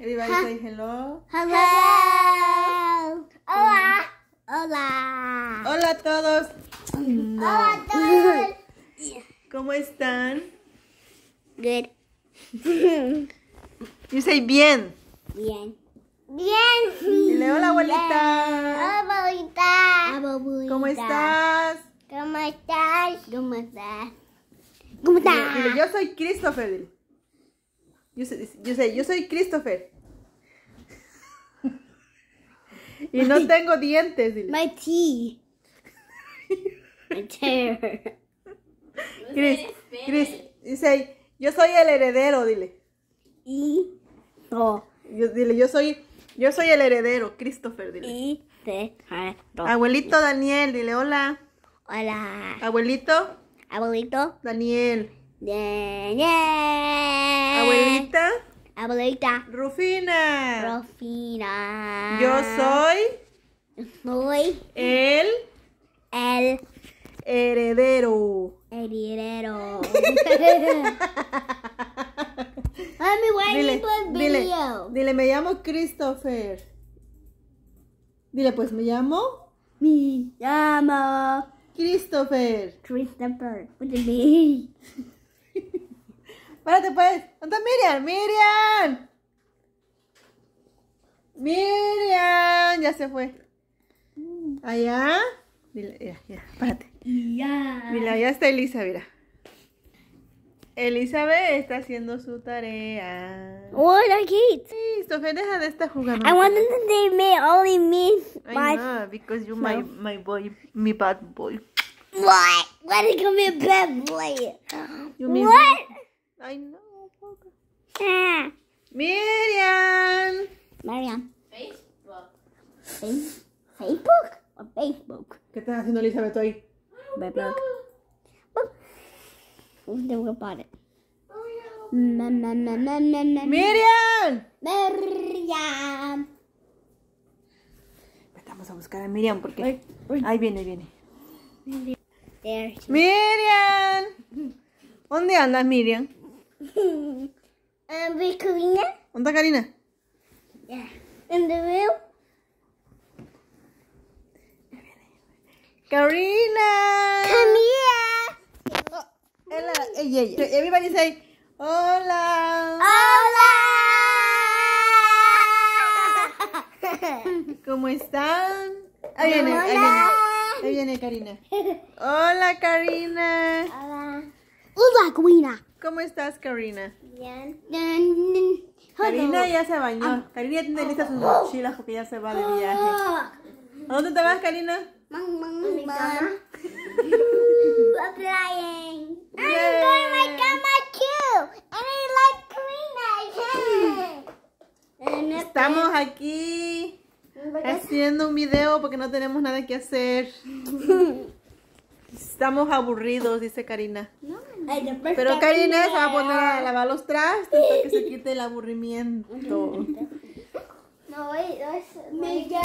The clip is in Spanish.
Everybody say hello. Hello. Hola. Hola. Hola a todos. Hola a todos. ¿Cómo están? Good. You say bien. Bien. Bien. Dile hola abuelita. Hola abuelita. abuelita. ¿Cómo estás? ¿Cómo estás? ¿Cómo estás? ¿Cómo estás? Yo soy Christopher. Yo, yo sé, yo soy Christopher. y no tengo dientes. Dile. My tea. my chair. Chris, Chris, dice, yo soy el heredero, dile. Y yo, dile, yo soy, yo soy el heredero, Christopher, dile. Y te, Abuelito Daniel, dile, hola. Hola. Abuelito. Abuelito. Daniel. Daniel. Abuelita. Abuelita. Rufina. Rufina. Yo soy. Soy. El. El. Heredero. Heredero. dile, Dile, dile, me llamo Christopher. Dile, pues me llamo. Me llamo. Christopher. Christopher. me. Párate pues. ¿Dónde Miriam? ¡Miriam! ¡Miriam! Ya se fue. Allá. ya, ya, párate. Ya. Mira, ya está Elisa, mira. Elizabeth está haciendo su tarea. Hola, oh, kids. Sí, Sofía, deja de estar jugando. I want to they me only me my... I know, because you my, my boy, my bad boy. What? What is mi be a bad boy? You mean what? I know. Ah. Miriam. Miriam. Facebook. ¿Facebook o Facebook? ¿Qué estás haciendo, Elizabeth, hoy? Facebook. Miriam. Miriam. Estamos a buscar a Miriam porque... Ahí viene, Ahí viene, viene. Miriam. ¿Dónde andas, Miriam? um, with Karina. On Karina? Karina? Yeah. In the room? Karina! Come here! Oh, hello. Yeah, Everybody say, Hola! Hola! ¿Cómo están? Ahí viene, ahí viene. Ahí viene Karina. Hola, Karina. Hola. Hola, Karina. ¿cómo estás, Karina? Bien. Karina ya se bañó. Ah. Karina ya tiene listas sus mochilas porque ya se va de viaje. Ah. ¿A dónde te vas, Karina? A mi mom. Flying. I'm going my grandma too. And I like Karina. Estamos aquí haciendo un video porque no tenemos nada que hacer. Estamos aburridos, dice Karina. Pero Karina se va a poner a lavar los trastes para que se quite el aburrimiento. No,